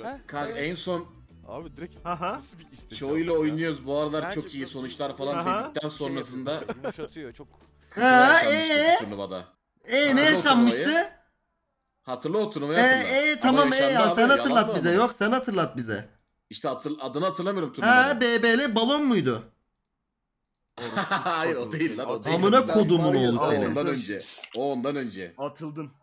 olacak. Ha? en son Abi direkt Aha. nasıl bir istek? Çoğu ile oynuyoruz bu aralar çok iyi çok- sonuçlar falan dedikten şey sonrasında yumuşatıyor çok. Ha e, e, e, Hatırla eee? yaşanmıştı bu ne Anadolu yaşanmıştı? Hatırla o turnuvayı Eee hatırla. eee Ama tamam eee yaşandı ya sen yalan hatırlat bize. ama? Yok sen hatırlat bize. İşte hatır, adını hatırlamıyorum Ha BBL balon muydu? Hayır o değil lan o değil. Amına kodumun oğlu seni. Ondan önce. O ondan önce. Atıldın.